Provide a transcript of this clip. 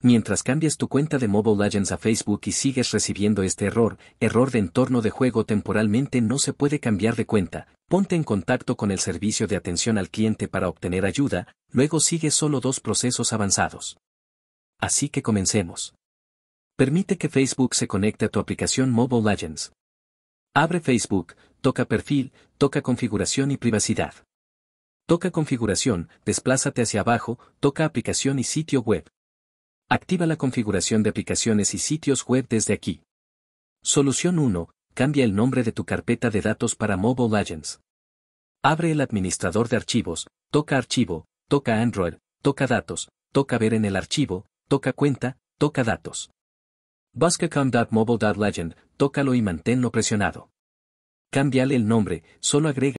Mientras cambias tu cuenta de Mobile Legends a Facebook y sigues recibiendo este error, error de entorno de juego temporalmente no se puede cambiar de cuenta, ponte en contacto con el servicio de atención al cliente para obtener ayuda, luego sigue solo dos procesos avanzados. Así que comencemos. Permite que Facebook se conecte a tu aplicación Mobile Legends. Abre Facebook, toca perfil, toca configuración y privacidad. Toca configuración, desplázate hacia abajo, toca aplicación y sitio web. Activa la configuración de aplicaciones y sitios web desde aquí. Solución 1. Cambia el nombre de tu carpeta de datos para Mobile Legends. Abre el administrador de archivos, toca archivo, toca Android, toca datos, toca ver en el archivo, toca cuenta, toca datos. Buscacom.mobile.legend, tócalo y manténlo presionado. Cámbiale el nombre, solo agrega